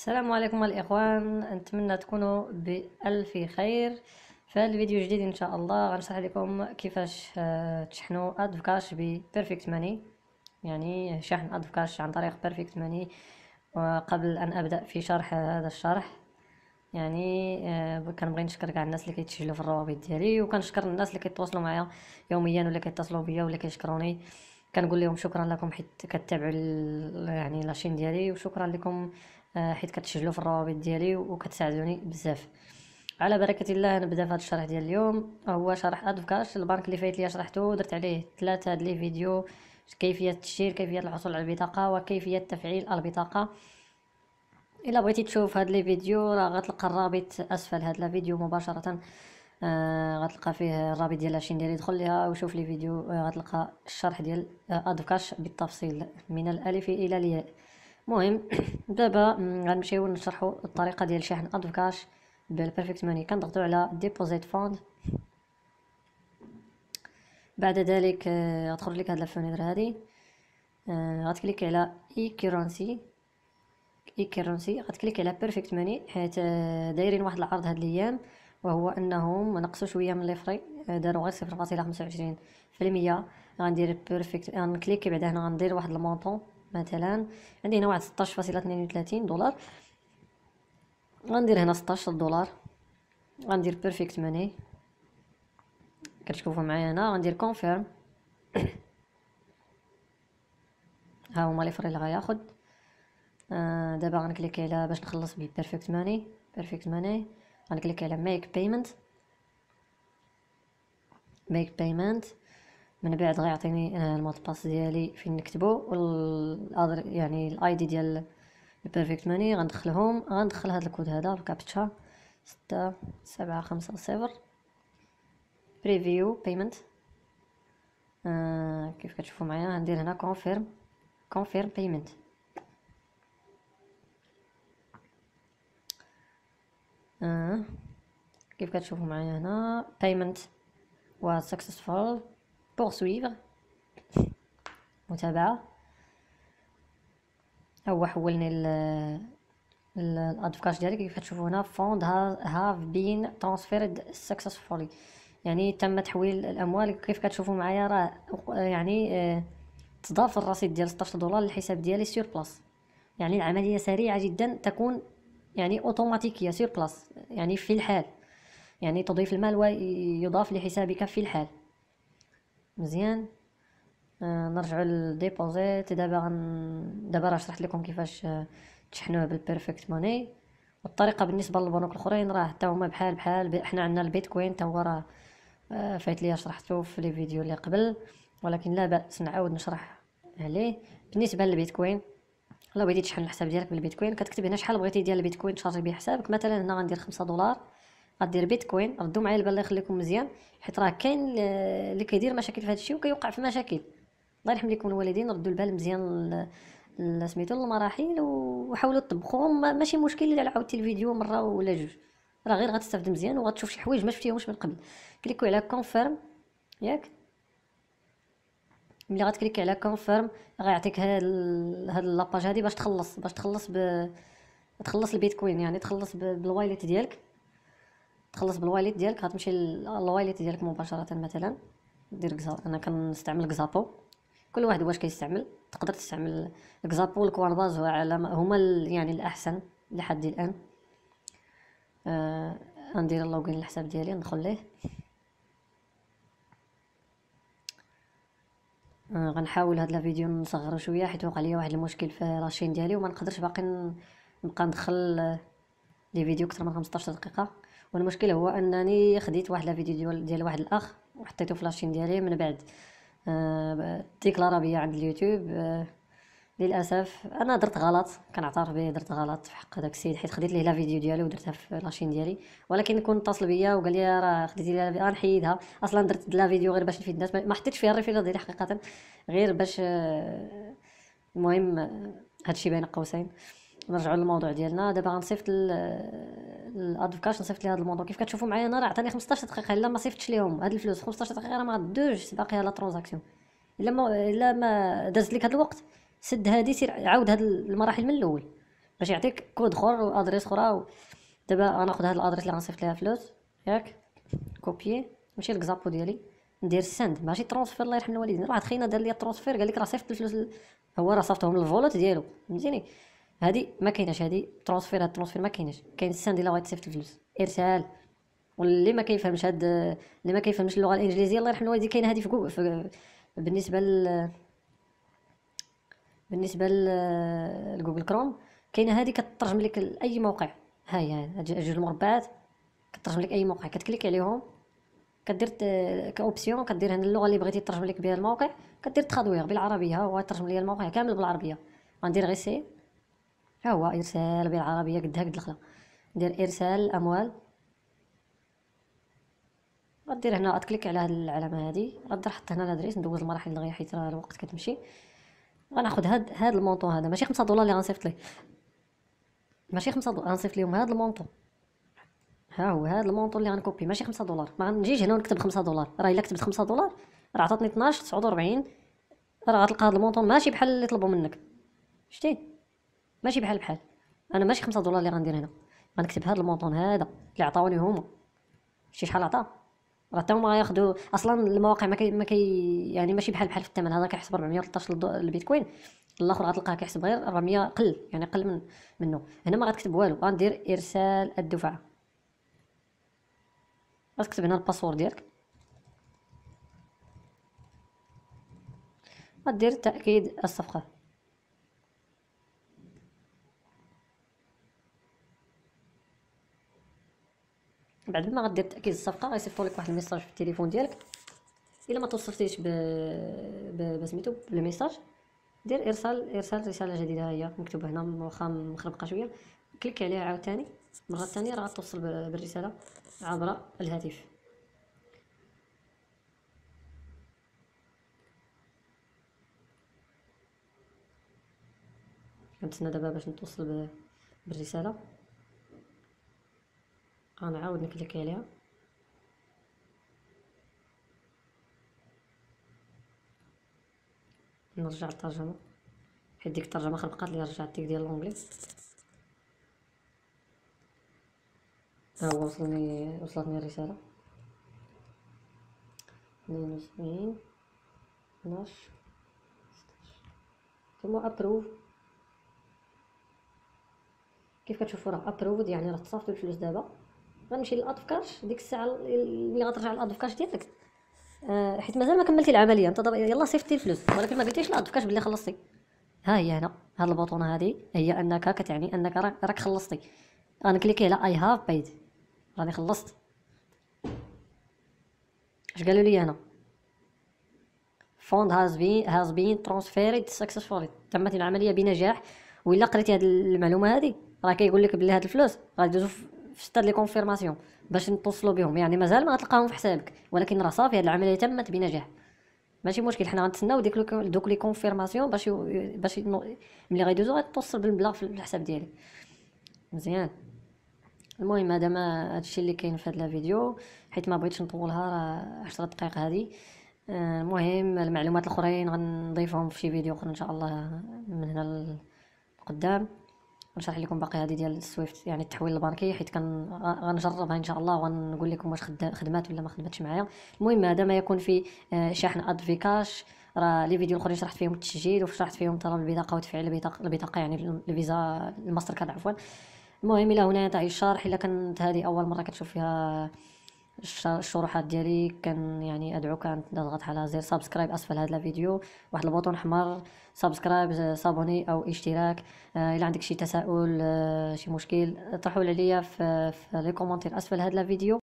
السلام عليكم الاخوان نتمنى تكونوا بالف خير في هذا الفيديو الجديد ان شاء الله غنشرح لكم كيفاش آه، تشحنوا ادفكاش ببيرفكت ماني يعني شحن ادفكاش عن طريق بيرفكت ماني وقبل ان ابدا في شرح هذا الشرح يعني آه، كنبغي نشكر كاع الناس اللي كيتسجلوا في الروابط ديالي وكنشكر الناس اللي كيتواصلوا معايا يوميا ولا كيتصلوا بيا ولا كيشكروني كنقول لهم شكرا لكم حيت كتابعوا يعني لاشين ديالي وشكرا لكم آه، حيت كتسجلوا في الروابط ديالي وكتساعدوني بزاف على بركه الله نبدا في هذا الشرح ديال اليوم هو شرح ادفكاش البنك اللي فايت ليا شرحته درت عليه ثلاثه هاد لي فيديو كيفيه التشير كيفيه الحصول على البطاقه وكيفيه تفعيل البطاقه الا بغيتي تشوف هاد لي فيديو راه غتلقى الرابط اسفل هاد الفيديو مباشره آه غتلقى فيه الرابط ديال لاشين ديالي دخل ليها وشوف لي فيديو آه غتلقى الشرح ديال آه ادفكاش بالتفصيل من الالف الى الياء المهم دابا غنمشيو نشرحو الطريقه ديال شحن ادفكاش بالبيرفكت ماني كنضغطو على ديبوزيت فوند بعد ذلك آه، غتخرج لك هاد الفنيدر هادي آه، غتكليك على اي كيرونسي اي كيرونسي غتكليك على بيرفكت ماني حيت آه، دايرين واحد العرض هاد الايام وهو انهم نقصوا شويه من لي فري داروا غير 0.25% غندير بيرفكت كليكي بعدا هنا غندير واحد المونطون مثلا عندي هنا واحد 16.32 دولار غندير هنا 16 دولار غندير بيرفكت ماني كتشوفوا معايا هنا غندير كونفيرم ها هما لي فري اللي غياخد آه دابا غنكليك على باش نخلص بيه بيرفكت ماني بيرفكت ماني غنكليك على ميك بيمنت ميك بيمنت من بعد غيعطيني آه، المود باس ديالي فين نكتبو والادر يعني الاي دي ديال البيرفكت ماني غندخلهم غندخل هاد الكود هذا كابتشا ستة سبعة خمسة صفر بريفيو بيمنت آه، كيف كتشوفوا معايا غندير هنا كونفيرم كونفيرم بيمنت كيف كتشوفوا معايا هنا بيمنت و سكسسفول poursuivre متابعة هو حولني الادفكاش ديالي كيف تشوفوا هنا فوند هاف بين ترانسفيرد سكسسفولي يعني تم تحويل الاموال كيف كتشوفوا معايا راه يعني آه، تضاف الرصيد ديال 16 دولار للحساب ديالي سير بلاس يعني العمليه سريعه جدا تكون يعني اوتوماتيكيه سير بلاس يعني في الحال يعني تضيف المال ويضاف لحسابك في الحال مزيان آه نرجعوا للديبوزيت دابا غن دابا راه شرحت لكم كيفاش آه، تشحنوه بالبيرفكت موني والطريقه بالنسبه للبنوك الاخرين راه حتى هما بحال بحال احنا عندنا البيتكوين حتى هو راه آه، فات ليا شرحته في لي فيديو اللي قبل ولكن لا باس نعاود نشرح عليه بالنسبه للبيتكوين لو بغيتي تشحن الحساب ديالك بالبيتكوين كتكتب هنا شحال بغيتي ديال البيتكوين تشارجي به حسابك مثلا هنا غندير 5 دولار غدير بيتكوين ردوا معايا البال الله يخليكم مزيان حيت راه كاين اللي كيدير مشاكل في هذا الشيء وكيوقع في مشاكل الله يرحم ليكم الوالدين ردوا البال مزيان سميتو المراحل وحاولوا طبخوهم ماشي مشكل الا عاودتي الفيديو مره ولا جوج راه غير غتستافد مزيان وغتشوف شي حوايج ما شفتيهمش من قبل كليكو على كونفيرم ياك ملي غتكليكي على كونفيرم غيعطيك هاد هاد لاباج هادي باش تخلص باش تخلص ب تخلص البيتكوين يعني تخلص بالوايلت ديالك تخلص بالواليت ديالك غتمشي للواليت ديالك مباشره مثلا دير كزا انا كنستعمل كزابو كل واحد واش كيستعمل تقدر تستعمل كزابو والكوارباز هما يعني الاحسن لحد الان آه ندير اللوغين الحساب ديالي ندخل ليه آه غنحاول هاد الفيديو نصغرو شويه حيت وقع ليا واحد المشكل في راشين ديالي وما نقدرش باقي نبقى ندخل لي فيديو اكثر من 15 دقيقه والمشكل هو انني خديت واحد الفيديو ديال, ديال واحد الاخ وحطيته في لاشين ديالي من بعد آه، ديك ديكلارا بيا عند اليوتيوب آه، للاسف انا درت غلط كنعترف به درت غلط في حق داك السيد حيت خديت ليه لا فيديو ديالو ودرتها في لاشين ديالي ولكن كون اتصل بيا وقال لي راه خديتي لي غنحيدها اصلا درت لا فيديو غير باش نفيد الناس ما حطيتش فيها الريفيل ديالي حقيقه غير باش آه، المهم هادشي بين قوسين نرجعوا للموضوع ديالنا دابا غنصيفط الادفوكاش نصيفط لي هذا الموضوع كيف كتشوفوا معايا انا راه عطاني 15 دقيقه الا ما صيفطش ليهم هاد الفلوس 15 دقيقه راه ما غدوش باقي لا ترانزاكسيون الا ما الا ما دازت لك هاد الوقت سد هادي سير عاود هاد المراحل من الاول باش يعطيك كود اخر وادريس اخرى دابا غناخذ هاد الادريس اللي غنصيفط ليها فلوس ياك كوبيي نمشي لكزابو ديالي ندير سند ماشي ترونسفير الله يرحم الوالدين واحد خينا دار لي ترونسفير قال لك راه صيفط الفلوس هو راه صيفطهم للفولوت ديالو فهمتيني هادي ما كايناش هادي ترونسفير هاد ترونسفير ما كايناش كاين ديال غادي تصيفط الفلوس ارسال واللي ما كيفهمش هاد اللي ما كيفهمش اللغه الانجليزيه الله يرحم الوالدين كاين هادي في, جوجل في بالنسبه ل بالنسبه لجوجل كروم كاينه هادي كترجم لك اي موقع ها هي جوج المربعات كترجم لك اي موقع كتكليك عليهم كدير كاوبسيون كدير هنا اللغه اللي بغيتي ترجم لك بها الموقع كدير تخادوير بالعربيه هو لي الموقع كامل بالعربيه غندير غير سي ها هو ارسال بالعربيه قدها قد الخلا ندير ارسال الاموال غدير هنا غتكليك على هاد العلامه هادي غدير حط هنا الادريس ندوز المراحل اللي حيت راه الوقت كتمشي غناخد هاد هاد المونطون هذا ماشي خمسة دولار اللي غنصيفط ليه ماشي خمسة دولار غنصيفط ليهم هاد المونطون ها هو هاد المونطون اللي غنكوبي ماشي خمسة دولار ما غنجيش هنا ونكتب خمسة دولار راه الا كتبت خمسة دولار راه عطاتني 12 49 راه غتلقى هاد المونطون ماشي بحال اللي طلبوا منك شتي ماشي بحال بحال انا ماشي خمسة دولار اللي غندير هنا غنكتب هذا المونطون هذا اللي عطاوني هما شتي شحال عطا راه حتى هما غياخدو اصلا المواقع ما كي, ما كي يعني ماشي بحال بحال في الثمن هذا كيحسب 413 البيتكوين الاخر غتلقاه كيحسب غير 400 قل يعني قل من منه هنا ما غتكتب والو غندير ارسال الدفعه غتكتب هنا الباسورد ديالك غدير تاكيد الصفقه بعد ما غدير تاكيد الصفقه غيصيفطوا لك واحد الميساج في التليفون ديالك الا ما توصلتيش ب بسميتو بالميساج دير ارسال ارسال رساله جديده هي مكتوبه هنا واخا مخربقه شويه كليك عليها عاوتاني المره الثانيه راه غتوصل بالرساله عبر الهاتف كنتسنى دابا باش نتوصل بالرساله انا عاود نكليك عليها نرجع للترجمه حيت ديك الترجمه خلقات لي رجعت ديك ديال لونجلي ها هو وصلني وصلتني الرساله 72 اثناش ثم ابروف كيف كتشوفوا راه ابروفد يعني راه تصافت الفلوس دابا غنمشي للادفكاش ديك الساعه ملي غترجع للادفكاش آه، ديالك حيت مازال ما كملتي العمليه انت دابا يلاه صيفطتي الفلوس ولكن ما قلتيش الادفكاش بلي خلصتي ها هي هنا هاد البوطونه هادي هي انك كتعني انك راك خلصتي غنكليكي على اي هاف بايد راني خلصت اش قالوا لي هنا فوند هاز بين هاز بين ترانسفيريد سكسسفولي تمت العمليه بنجاح الا قريتي هاد المعلومه هادي راه كيقول لك بلي هاد الفلوس غادي يدوزو في سته لي كونفيرماسيون باش نتصلوا بهم يعني مازال ما غتلقاهم في حسابك ولكن راه صافي هاد العمليه تمت بنجاح ماشي مشكل حنا غنتسناو ديك دوك لي كونفيرماسيون باش باش ملي غيدوزو غتوصل بالمبلغ في الحساب ديالي مزيان المهم هذا ما هادشي اللي كاين في هاد لا فيديو حيت ما بغيتش نطولها راه 10 دقائق هادي آه، المهم المعلومات الاخرين غنضيفهم في شي فيديو اخر ان شاء الله من هنا لقدام نشرح لكم باقي هذه ديال السويفت يعني التحويل البنكي حيت كان غنجربها ان شاء الله وغنقول لكم واش خدمات ولا ما خدمتش معايا المهم هذا ما يكون في شحن ادفي كاش راه لي فيديو الاخرين شرحت فيهم التسجيل وشرحت فيهم طلب البطاقه وتفعيل البطاقه البطاقه يعني الفيزا الماستر كارد عفوا المهم الى هنا ينتهي الشرح الا كانت هذه اول مره كتشوف فيها الشروحات ديالي كان يعني ادعوك ان تضغط على زر سبسكرايب اسفل هذا الفيديو واحد البوطون احمر سبسكرايب آه، صابوني او اشتراك آه، الى عندك شي تساؤل آه، شي مشكل طرحوا عليا في, في لي كومونتير اسفل هذا الفيديو